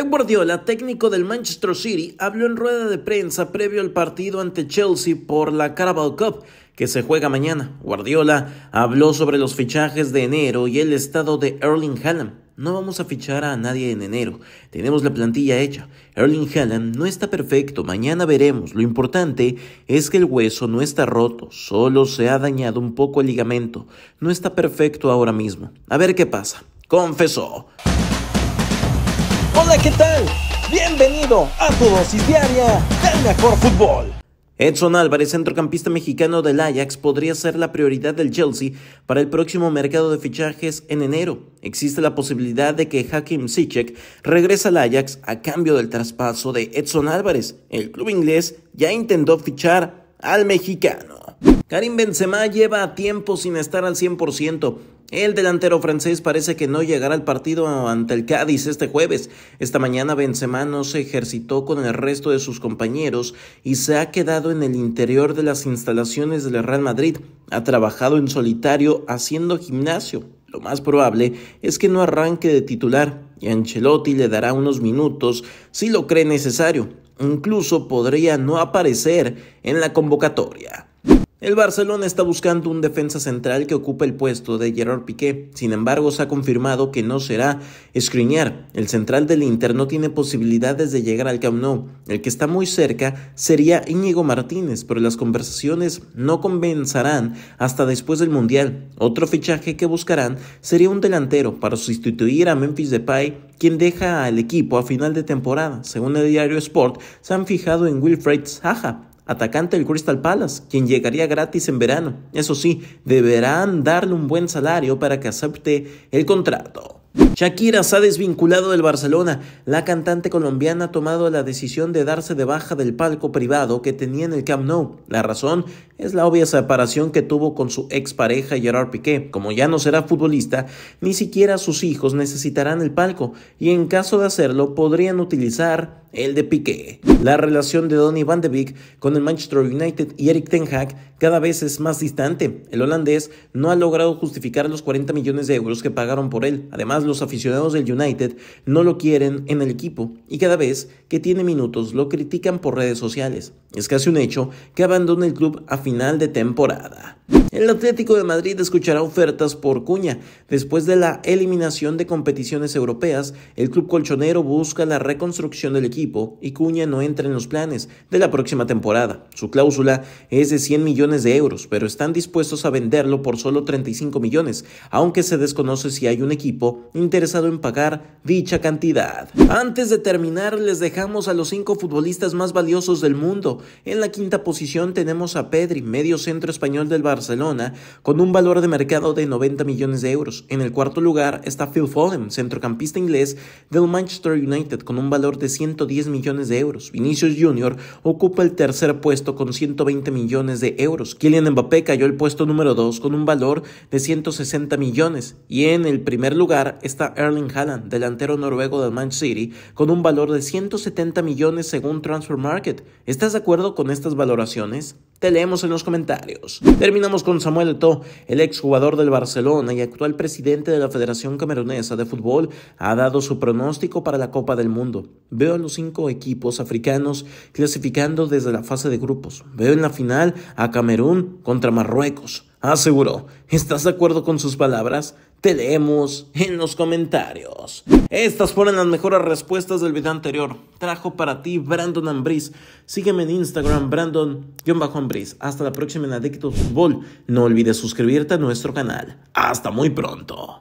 Pep Guardiola, técnico del Manchester City, habló en rueda de prensa previo al partido ante Chelsea por la Carabao Cup que se juega mañana. Guardiola habló sobre los fichajes de enero y el estado de Erling Haaland. No vamos a fichar a nadie en enero. Tenemos la plantilla hecha. Erling Haaland no está perfecto. Mañana veremos. Lo importante es que el hueso no está roto. Solo se ha dañado un poco el ligamento. No está perfecto ahora mismo. A ver qué pasa. Confesó. Hola, ¿qué tal? Bienvenido a tu dosis diaria del mejor fútbol. Edson Álvarez, centrocampista mexicano del Ajax, podría ser la prioridad del Chelsea para el próximo mercado de fichajes en enero. Existe la posibilidad de que Hakim Ziyech regrese al Ajax a cambio del traspaso de Edson Álvarez. El club inglés ya intentó fichar al mexicano. Karim Benzema lleva tiempo sin estar al 100%. El delantero francés parece que no llegará al partido ante el Cádiz este jueves. Esta mañana Benzema no se ejercitó con el resto de sus compañeros y se ha quedado en el interior de las instalaciones del Real Madrid. Ha trabajado en solitario haciendo gimnasio. Lo más probable es que no arranque de titular y Ancelotti le dará unos minutos si lo cree necesario. Incluso podría no aparecer en la convocatoria. El Barcelona está buscando un defensa central que ocupe el puesto de Gerard Piqué. Sin embargo, se ha confirmado que no será Skriniar. El central del Inter no tiene posibilidades de llegar al Camp Nou. El que está muy cerca sería Íñigo Martínez, pero las conversaciones no comenzarán hasta después del Mundial. Otro fichaje que buscarán sería un delantero para sustituir a Memphis Depay, quien deja al equipo a final de temporada. Según el diario Sport, se han fijado en Wilfred Zaha, atacante del Crystal Palace, quien llegaría gratis en verano. Eso sí, deberán darle un buen salario para que acepte el contrato. Shakira se ha desvinculado del Barcelona. La cantante colombiana ha tomado la decisión de darse de baja del palco privado que tenía en el Camp Nou. La razón es la obvia separación que tuvo con su expareja Gerard Piqué. Como ya no será futbolista, ni siquiera sus hijos necesitarán el palco y en caso de hacerlo podrían utilizar el de Piqué. La relación de Donny van de Beek con el Manchester United y Eric Ten Hag cada vez es más distante. El holandés no ha logrado justificar los 40 millones de euros que pagaron por él. Además, los aficionados del United no lo quieren en el equipo y cada vez que tiene minutos lo critican por redes sociales. Es casi un hecho que abandone el club a fin de temporada. El Atlético de Madrid escuchará ofertas por Cuña. Después de la eliminación de competiciones europeas, el club colchonero busca la reconstrucción del equipo y Cuña no entra en los planes de la próxima temporada. Su cláusula es de 100 millones de euros, pero están dispuestos a venderlo por solo 35 millones, aunque se desconoce si hay un equipo interesado en pagar dicha cantidad. Antes de terminar, les dejamos a los cinco futbolistas más valiosos del mundo. En la quinta posición tenemos a Pedri medio centro español del Barcelona, con un valor de mercado de 90 millones de euros. En el cuarto lugar está Phil Foden, centrocampista inglés del Manchester United, con un valor de 110 millones de euros. Vinicius Jr. ocupa el tercer puesto con 120 millones de euros. Kylian Mbappé cayó el puesto número 2 con un valor de 160 millones. Y en el primer lugar está Erling Haaland, delantero noruego del Manchester City, con un valor de 170 millones según Transfer Market. ¿Estás de acuerdo con estas valoraciones? Te leemos en los comentarios. Terminamos con Samuel Eto'o, el exjugador del Barcelona y actual presidente de la Federación Camerunesa de Fútbol, ha dado su pronóstico para la Copa del Mundo. Veo a los cinco equipos africanos clasificando desde la fase de grupos. Veo en la final a Camerún contra Marruecos. Aseguró. ¿Estás de acuerdo con sus palabras? Te leemos en los comentarios. Estas fueron las mejores respuestas del video anterior. Trajo para ti Brandon Ambriz. Sígueme en Instagram, Brandon-Ambriz. Hasta la próxima en Adictos Fútbol. No olvides suscribirte a nuestro canal. Hasta muy pronto.